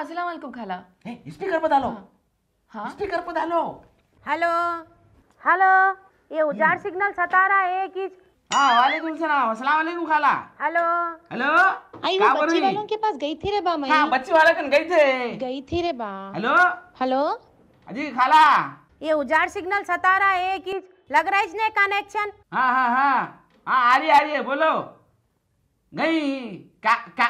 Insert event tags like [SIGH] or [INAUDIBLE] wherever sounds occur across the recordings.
आजिला मालकूब घाला स्पीकर मध्ये आलो हा स्पीकर मध्ये आलो हॅलो हॅलो ये उजाड हम्म. सिग्नल सता रहा है कि हाँ वालेकुम सलाम अस्सलाम वालेकुम खाला हेलो हेलो आई वो बच्चे वालों के पास गई थी रे बा मैं हाँ बच्चे वाले कन गई थे गई थी रे बा हेलो हेलो अजी खाला ये उजाड़ सिग्नल सता रहा है कि लग रहा है इसने कनेक्शन हाँ हाँ हाँ हाँ आ रही आ रही है बोलो गई का का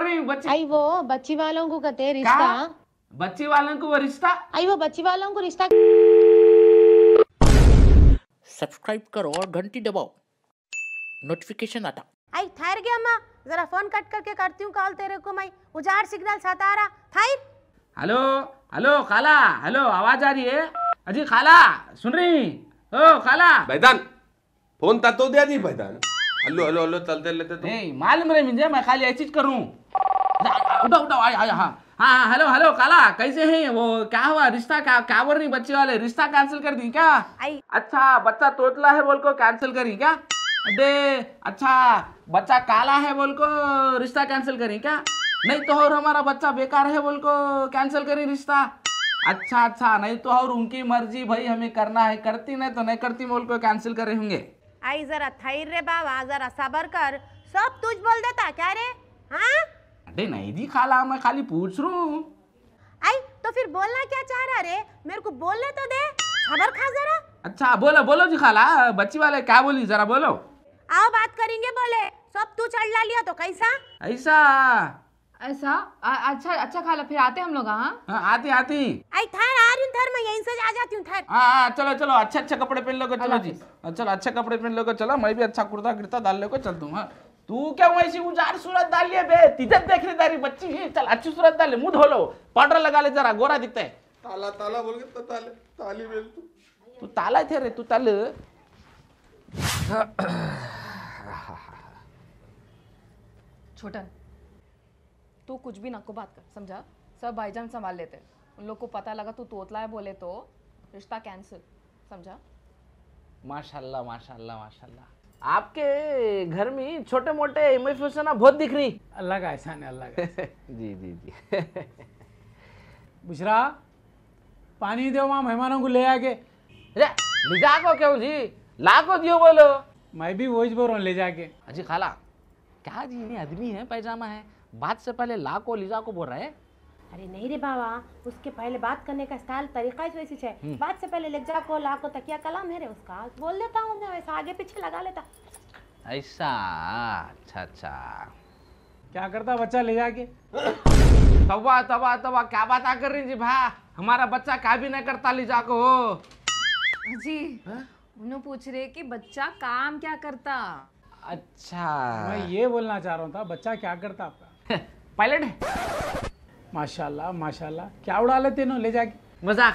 कर रही बच्ची आई वो बच्ची वालों को कहते रिश्ता बच्ची वालों को वो रिश्ता आई वो बच्ची वालों को रिश्ता सब्सक्राइब करो और घंटी दबाओ नोटिफिकेशन आता आई थायर गया अम्मा जरा फोन कट करके करती हूँ कॉल तेरे को मैं उजार सिग्नल रहा थायर हेलो हेलो खाला हेलो आवाज आ रही है अजी खाला सुन रही ओ खाला बैदान फोन तो दिया दी बैदान हेलो हेलो हल्लो चलते लेते तो नहीं मालूम रहे मुझे मैं खाली ऐसी करूँ उठाओ उठाओ आया आया हाँ हाँ हेलो हाँ, हेलो काला कैसे हैं वो क्या हुआ रिश्ता का कावर नहीं बच्चे वाले रिश्ता कैंसिल कर दी क्या अच्छा बच्चा तोतला है बोल को कैंसिल करी क्या दे अच्छा बच्चा काला है बोल को रिश्ता कैंसिल करी क्या नहीं तो और हमारा बच्चा बेकार है बोल को कैंसिल करी रिश्ता अच्छा अच्छा नहीं तो और उनकी मर्जी भाई हमें करना है करती नहीं तो नहीं करती बोल को कैंसिल करे होंगे आई जरा थैर रे बाबा जरा सबर कर सब तुझ बोल देता क्या रे हाँ अरे नहीं दी खाला मैं खाली पूछ रहा हूँ आई तो फिर बोलना क्या चाह रहा रे मेरे को बोलने तो दे खबर खा जरा अच्छा बोलो बोलो जी खाला बच्ची वाले क्या बोली जरा बोलो आओ बात करेंगे बोले सब तू चढ़ ला लिया तो कैसा ऐसा ऐसा आ, अच्छा अच्छा खाला फिर आते हम लोग हाँ, हाँ आते आते आई थर आ रही थर मैं यहीं से आ जाती हूँ थर हाँ, हाँ चलो चलो अच्छा अच्छा कपड़े पहन लोगे चलो जी हाँ, चलो अच्छे कपड़े पहन लोगे चलो मैं भी अच्छा कुर्ता गिरता डाल लोगे चल दूँ तू क्या वैसी उजार सूरत डालिए बे तिजत देख रही तारी बच्ची ही चल अच्छी सूरत डाले मुंह धो लो पाउडर लगा ले जरा गोरा दिखता है ताला ताला बोल के ताले ताली बेल तू तू ताला थे रे तू ताल छोटन तू कुछ भी ना को बात कर समझा सब भाईजान संभाल लेते हैं उन लोग को पता लगा तू तोतला है बोले तो रिश्ता कैंसिल समझा माशाल्लाह माशाल्लाह माशाल्लाह आपके घर में छोटे मोटे इमोशन बहुत दिख रही अल्लाह का एहसान है अल्लाह का [LAUGHS] जी जी जी [LAUGHS] बुशरा पानी दो वहाँ मेहमानों को ले आके ले जाको क्यों जी लाको दियो बोलो मैं भी वही बोल रहा हूँ ले जाके अजी खाला क्या जी ये आदमी है पैजामा है बात से पहले ला को लीजा को बोल रहे है अरे नहीं रे बाबा उसके पहले बात करने का स्टाइल तरीका ही वैसे तो है हम्म। बात से पहले लेजा को ला को तकिया कलाम है रे उसका बोल देता हूँ मैं वैसा आगे पीछे लगा लेता ऐसा अच्छा अच्छा क्या करता बच्चा ले जाके तवा तवा तवा क्या बात आ कर रही जी भा हमारा बच्चा क्या भी नहीं करता ले जाको हो जी हाँ? उन्होंने पूछ रहे कि बच्चा काम क्या करता अच्छा मैं ये बोलना चाह रहा था बच्चा क्या करता आपका [LAUGHS] पायलट है माशाल्लाह माशाल्लाह क्या उड़ा लेते नो ले जाके मजाक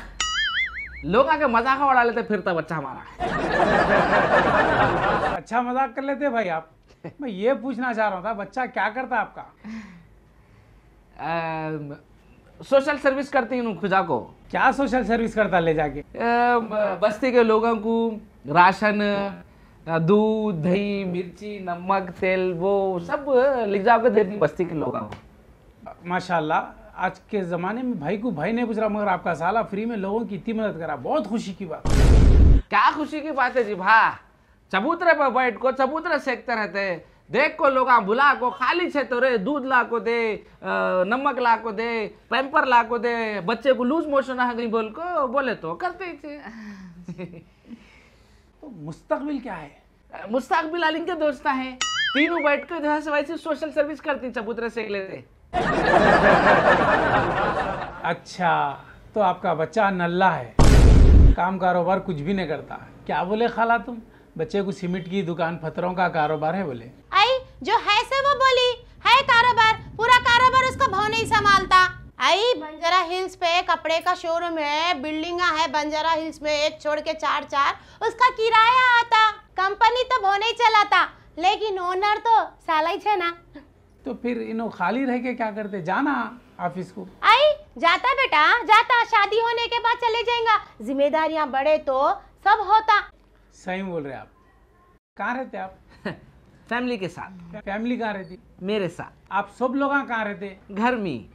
लोग आके मजाक उड़ा लेते फिरता अच्छा बच्चा हमारा [LAUGHS] अच्छा मजाक कर लेते भाई आप [LAUGHS] मैं ये पूछना चाह रहा था बच्चा क्या करता आपका सोशल सर्विस करती हूँ खुजा को क्या सोशल सर्विस करता ले जाके आ, बस्ती के लोगों को राशन दूध दही मिर्ची नमक तेल वो सब जाओगे देती बस्ती के लोग माशाल्लाह आज के ज़माने में भाई को भाई नहीं पूछ रहा मगर आपका साला फ्री में लोगों की इतनी मदद करा बहुत खुशी की बात क्या खुशी की बात है जी भा चबूतरे पर बैठ को चबूतरे सेकते रहते देख को लोग बुला को खाली छे तो रे दूध ला को दे नमक ला को दे पैम्पर ला को दे बच्चे को लूज मोशन आ गई बोल को बोले तो करते ही थे तो मुस्तकबिल क्या है मुस्तकबिल अलिंग के दोस्त है तीनों बैठ कर जो है सोशल सर्विस करती चबूतरे से लेते अच्छा तो आपका बच्चा नल्ला है काम कारोबार कुछ भी नहीं करता क्या बोले खाला तुम बच्चे को सीमेंट की दुकान पत्थरों का कारोबार है बोले आई जो है से वो बोली है कारोबार पूरा कारोबार उसका भाव नहीं संभालता आई बंजारा हिल्स पे कपड़े का शोरूम है बिल्डिंगा है बंजारा हिल्स में एक छोड़ के चार चार उसका किराया आता कंपनी तो होने ही चलाता लेकिन ओनर तो साला ही ना तो फिर इनो खाली रह के क्या करते जाना ऑफिस को आई जाता बेटा जाता शादी होने के बाद चले जाएगा जिम्मेदारियाँ बड़े तो सब होता सही बोल रहे आप कहाँ रहते आप [LAUGHS] फैमिली के साथ फैमिली कहाँ रहती मेरे साथ आप सब लोग कहाँ रहते घर में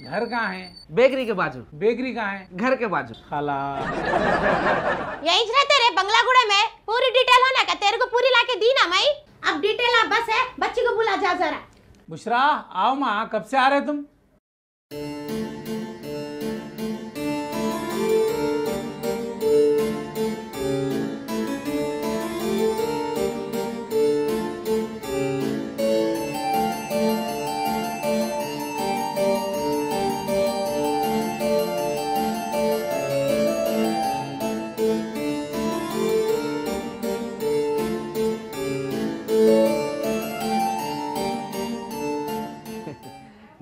घर कहाँ है बेकरी के बाजू बेकरी कहाँ है घर के बाजू खाला यही तेरे बंगला बंगलागुड़ा में पूरी डिटेल होना का तेरे को पूरी लाके दी ना मई अब डिटेल आप बस है बच्ची को बुला जा जरा बुशरा आओ माँ कब से आ रहे तुम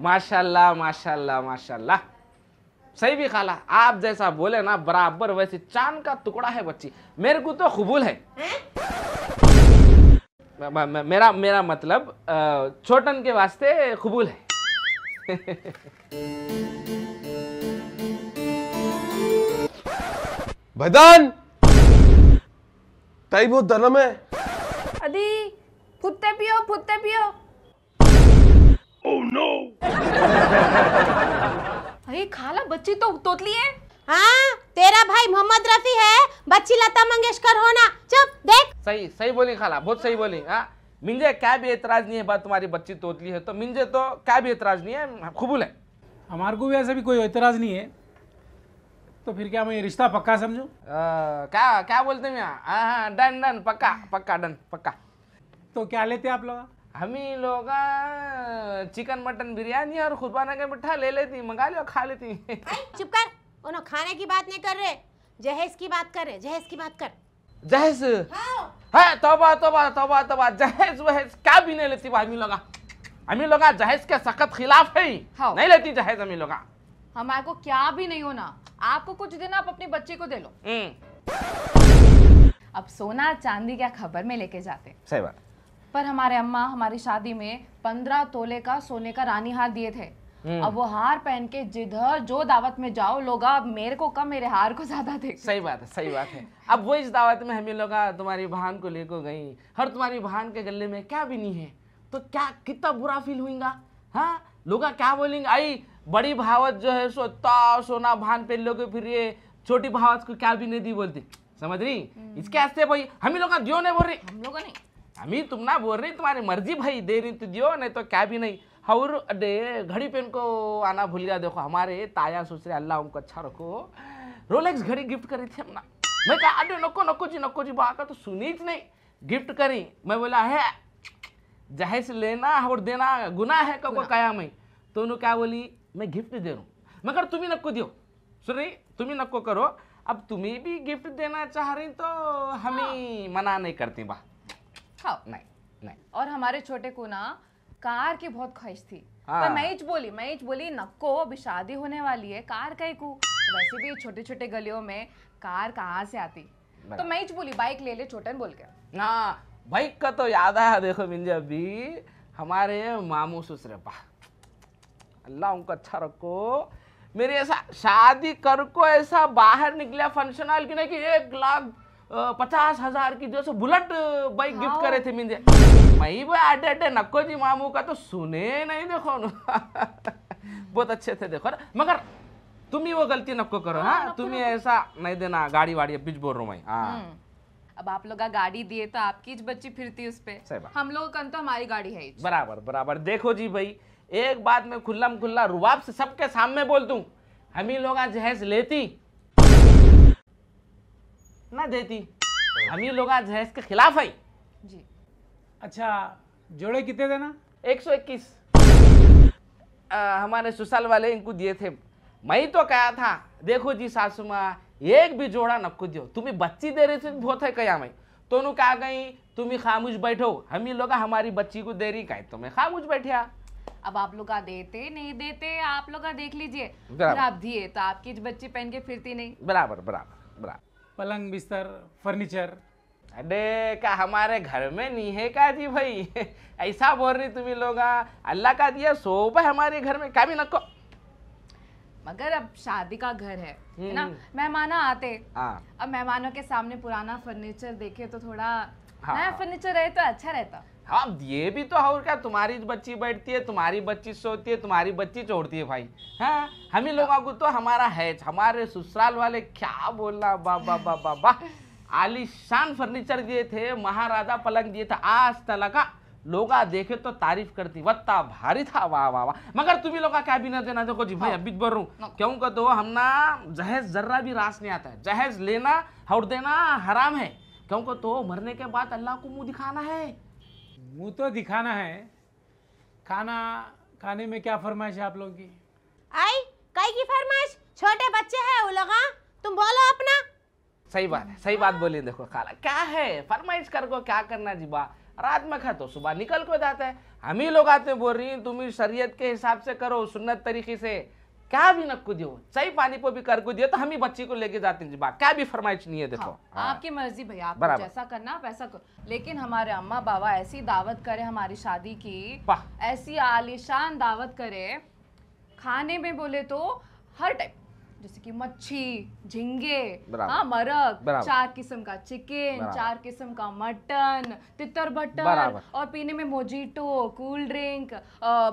माशाल्लाह माशाल्लाह माशाल्लाह सही भी खाला आप जैसा बोले ना बराबर वैसे चांद का टुकड़ा है बच्ची मेरे को तो कबूल है मेरा मेरा मतलब छोटन के वास्ते कबूल है भदान ताई बहुत दनम है अदी फुत्ते पियो फुत्ते पियो oh, no! [LAUGHS] अरे खाला बच्ची तो तोतली है हाँ तेरा भाई मोहम्मद रफी है बच्ची लता मंगेशकर होना चुप देख सही सही बोली खाला बहुत सही बोली हाँ मिंजे क्या भी एतराज नहीं है बात तुम्हारी बच्ची तोतली है तो मिंजे तो क्या भी एतराज नहीं है कबूल है हमारे को भी ऐसे भी कोई एतराज नहीं है तो फिर क्या मैं रिश्ता पक्का समझू क्या क्या बोलते हैं हाँ, हाँ, डन डन पक्का पक्का डन पक्का तो क्या लेते आप लोग हम ही लोग चिकन मटन बिरयानी और खुरबाना के मिठा ले लेती मंगा लो खा लेती चुप कर उन्हों खाने की बात नहीं कर रहे जहेज की बात कर रहे जहेज की बात कर जहेज है हाँ। हाँ, तोबा तोबा तोबा तोबा जहेज वहेज क्या भी नहीं लेती हम लोग हम लोग जहेज के सख्त खिलाफ है हाँ। नहीं लेती जहेज हम लोग हमारे को क्या भी नहीं होना आपको कुछ देना आप अपने बच्चे को दे लो हम्म। अब सोना चांदी क्या खबर में लेके जाते सही बात पर हमारे अम्मा हमारी शादी में पंद्रह तोले का सोने का रानी हार दिए थे हम्म। अब वो हार पहन के जिधर जो दावत में जाओ लोग मेरे को कम मेरे हार को ज्यादा देख सही बात है सही बात है अब वो इस दावत में हमें लोग तुम्हारी बहन को लेकर गई हर तुम्हारी बहन के गले में क्या भी नहीं है तो क्या कितना बुरा फील होगा हाँ लोग क्या बोलेंगे आई बड़ी भावत जो है सो सोना भान पे लोग फिर ये छोटी भावत को क्या भी नहीं दी बोलती समझ रही हम्म। इसके आस्ते भाई हम लोग दियो नहीं बोल रही हम लोग नहीं हमी तुम ना बोल रही तुम्हारी मर्जी भाई दे रही तो दियो नहीं तो क्या भी नहीं और अरे घड़ी पेन को आना भूल गया देखो हमारे ताया सोच रहे अल्लाह उनको अच्छा रखो रोलेक्स घड़ी गिफ्ट करी थी हमने मैं कहा अरे नको नको जी नको जी बा तो सुनी ही नहीं गिफ्ट करी मैं बोला है जहेज लेना और देना गुना है कब कया मई तो उन्होंने क्या बोली मैं गिफ्ट दे रहा हूँ मगर तुम्हें नको दियो सुन रही तुम्हें नको करो अब तुम्हें भी गिफ्ट देना चाह रही तो हमें हाँ। मना नहीं करती बात हाँ नहीं नहीं और हमारे छोटे को ना कार की बहुत ख्वाहिश थी हाँ। पर मैं बोली मैं इच बोली नक्को अभी शादी होने वाली है कार का ही को वैसे भी छोटे छोटे गलियों में कार कहाँ से आती तो मैं इच बोली बाइक ले ले छोटे बोल के ना बाइक का तो याद आया देखो मिंजे अभी हमारे मामू ससुरे पा अल्लाह उनको अच्छा रखो मेरी ऐसा शादी कर को ऐसा बाहर निकला फंक्शन हॉल की ना कि एक लाख पचास हजार की जो सो बुलेट बाइक गिफ्ट हाँ। करे थे मिंदे मई वो अड्डे अड्डे नक्को जी मामू का तो सुने नहीं देखो [LAUGHS] बहुत अच्छे थे देखो मगर तुम ही वो गलती नक्को करो हाँ, हाँ? तुम ही ऐसा नहीं देना गाड़ी वाड़ी बीच बोल रहा हूँ मैं हाँ हम्म। अब आप लोग गाड़ी दिए तो आपकी बच्ची फिरती उस पे हम लोग कन तो हमारी गाड़ी है बराबर बराबर देखो जी भाई एक बात मैं खुल्ला खुल्ला रुबाब से सबके सामने बोल दू हम ही लोग जहेज लेती ना देती हाँ। हम ही लोग आज के खिलाफ है जी अच्छा जोड़े कितने देना एक सौ इक्कीस हमारे सुशाल वाले इनको दिए थे मैं तो कहा था देखो जी सासू माँ एक भी जोड़ा नपको दियो तुम्हें बच्ची दे रही थी बहुत है कया मैं तो नु कहा गई तुम्हें खामोश बैठो हम ही लोग हमारी बच्ची को दे रही कहे तो मैं खामोश बैठिया अब आप लोग देते नहीं देते आप लोग देख लीजिए आप दिए तो आपकी बच्ची पहन के फिरती नहीं बराबर बराबर बराबर पलंग बिस्तर फर्नीचर अरे का हमारे घर में नहीं है का जी भाई [LAUGHS] ऐसा बोल रही तुम्हें लोग हाँ। अल्लाह का दिया सोफा हमारे घर में कभी भी नको मगर अब शादी का घर है है ना हम्म। मेहमान आते हाँ। अब मेहमानों के सामने पुराना फर्नीचर देखे तो थोड़ा हाँ, नया हाँ। फर्नीचर रहे तो अच्छा रहता अब हाँ, ये भी तो और क्या तुम्हारी बच्ची बैठती है तुम्हारी बच्ची सोती है तुम्हारी बच्ची चोड़ती है भाई हाँ हम ही लोगों को तो हमारा है हमारे ससुराल वाले क्या बोलना बा बा बा आलिशान फर्नीचर दिए थे महाराजा पलंग दिए था आज तला लोग देखे तो तारीफ करती वत्ता भारी था वाह वाह वाह मगर तुम्हें लोग क्या भी ना देना देखो जी भाई हाँ। अभी बोल रू हाँ। क्यों कह दो तो ना जहेज जर्रा भी रास नहीं आता है जहेज लेना और देना हराम है क्यों कह तो मरने के बाद अल्लाह को मुंह दिखाना है मुंह तो दिखाना है खाना खाने में क्या फरमाइश है आप लोगों की आई कई की फरमाइश छोटे बच्चे हैं वो लोग हाँ? तुम बोलो अपना सही बात है सही बात बोली देखो खाला क्या है फरमाइश कर को क्या करना जी बा रात में खा तो सुबह निकल को जाता है हम ही लोग आते बोल रही तुम्हें शरीयत के हिसाब से करो सुन्नत तरीके से क्या भी नको दियो चाहे पानी पो भी कर को दियो तो हम ही बच्ची को लेके जाते हैं बाग क्या भी फरमाइश नहीं है देखो हाँ, हाँ। आपकी मर्जी भैया आप जैसा करना वैसा करो लेकिन हमारे अम्मा बाबा ऐसी दावत करे हमारी शादी की ऐसी आलिशान दावत करे खाने में बोले तो हर टाइप जैसे कि मच्छी झिंगे हाँ मरक चार किस्म का चिकन चार किस्म का मटन तितर बटर और पीने में मोजीटो कूल ड्रिंक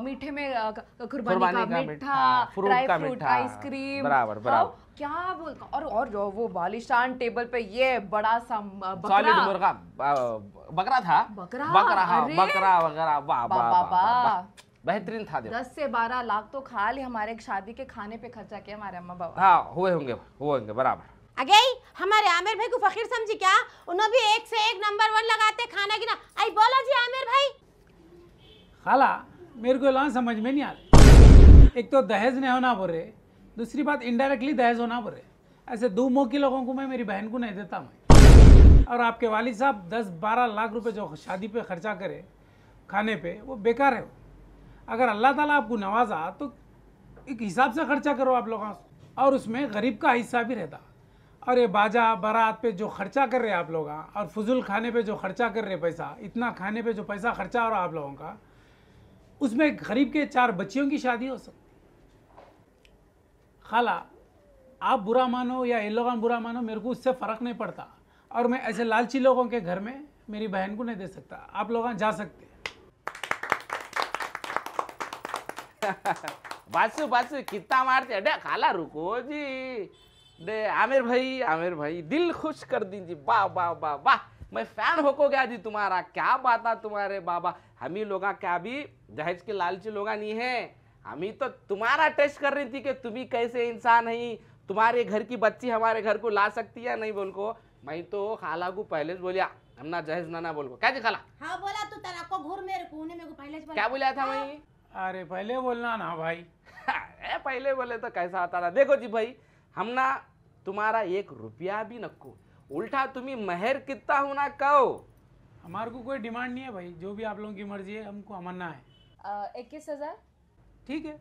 मीठे में कुर्बानी का मीठा ड्राई फ्रूट आइसक्रीम क्या बोल और और जो वो बालिशान टेबल पे ये बड़ा सा बकरा मुर्गा बकरा था बकरा बकरा हाँ, बकरा वगैरह वाह वाह वाह बेहतरीन था दस से बारह लाख तो खाली हमारे शादी के खाने पे खर्चा किया हमारे अम्मा बाबा हाँ हुए होंगे हुए होंगे बराबर अगे हमारे आमिर भाई को फकीर समझी क्या उन्होंने भी एक से एक नंबर वन लगाते खाना गिना आई बोला जी आमिर भाई खाला मेरे को ला समझ में नहीं आ रहा एक तो दहेज नहीं होना बोल रहे दूसरी बात इनडायरेक्टली दहेज होना बोल रहे ऐसे दो मौके लोगों को मैं मेरी बहन को नहीं देता मैं और आपके वालिद साहब दस बारह लाख रुपए जो शादी पे खर्चा करे खाने पे वो बेकार है अगर अल्लाह ताला आपको नवाजा तो एक हिसाब से खर्चा करो आप लोगों और उसमें गरीब का हिस्सा भी रहता और ये बाजा बारात पे जो खर्चा कर रहे हैं आप लोग और फजूल खाने पे जो खर्चा कर रहे पैसा इतना खाने पे जो पैसा खर्चा हो रहा आप लोगों का उसमें गरीब के चार बच्चियों की शादी हो सकती खाला आप बुरा मानो या ये लोग बुरा मानो मेरे को उससे फ़र्क नहीं पड़ता और मैं ऐसे लालची लोगों के घर में मेरी बहन को नहीं दे सकता आप लोग जा सकते बासु बासु कितना मारते अरे खाला रुको जी दे आमिर भाई आमिर भाई दिल खुश कर दीजिए वाह वाह वाह वाह मैं फैन होको गया जी तुम्हारा क्या बात है तुम्हारे बाबा हम ही लोग क्या भी जहेज के लालची लोग नहीं है हम ही तो तुम्हारा टेस्ट कर रही थी कि तुम ही कैसे इंसान है तुम्हारे घर की बच्ची हमारे घर को ला सकती है नहीं बोल को मैं तो खाला को पहले बोलिया हमना जहेज नाना बोल को क्या जी खाला हाँ बोला तू तेरा को घूर मेरे को उन्हें मेरे को पहले क्या बोला था हाँ। मैं अरे पहले बोलना ना भाई [LAUGHS] ए पहले बोले तो कैसा आता था देखो जी भाई हम ना तुम्हारा एक रुपया भी नको उल्टा तुम्हें महर कितना होना कहो हमारे को कोई डिमांड नहीं है भाई जो भी आप लोगों की मर्जी है हमको अमरना है इक्कीस हजार ठीक है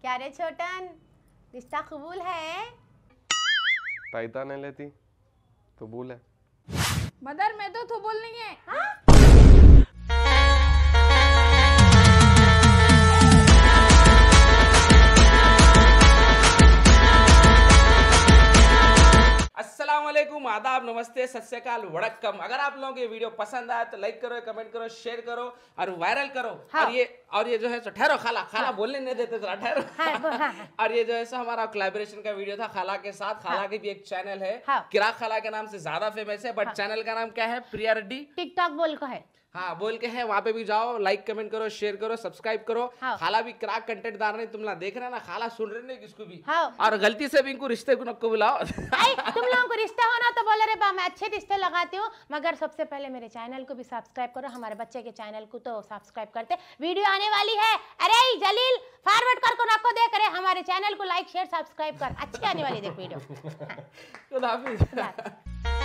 क्या रे छोटन रिश्ता कबूल है ताइता नहीं लेती कबूल तो है मदर मैं तो थबूल नहीं है हा? वालेकुम आदाब नमस्ते सत्यकाल वड़कम अगर आप लोगों को ये वीडियो पसंद आया तो लाइक करो कमेंट करो शेयर करो और वायरल करो हाँ। और ये और ये जो है सो ठहरो खाला खाला हाँ। बोलने नहीं देते जरा ठहरो हाँ, हाँ।, हाँ, हाँ। और ये जो है सो हमारा कोलैबोरेशन का वीडियो था खाला के साथ हाँ। खाला हाँ। की भी एक चैनल है हाँ। किराक खाला के नाम से ज्यादा फेमस है बट हाँ। चैनल का नाम क्या है प्रिया रेड्डी टिकटॉक बोल को है हाँ बोल के है वहाँ पे भी जाओ लाइक कमेंट करो शेयर करो सब्सक्राइब करो हाँ। खाला भी क्राक कंटेंट डाल रहे तुम ना देख रहे ना खाला सुन रहे नहीं किसको भी हाँ। और गलती से भी इनको रिश्ते को नको बुलाओ तुम लोगों को रिश्ता होना तो रे बा मैं अच्छे रिश्ते लगाती हूँ मगर सबसे पहले मेरे चैनल को भी सब्सक्राइब करो हमारे बच्चे के चैनल को तो सब्सक्राइब करते वीडियो आने वाली है अरे जलील फॉरवर्ड कर को नको देख रहे हमारे चैनल को लाइक शेयर सब्सक्राइब कर अच्छी आने वाली देख वीडियो [LAUGHS]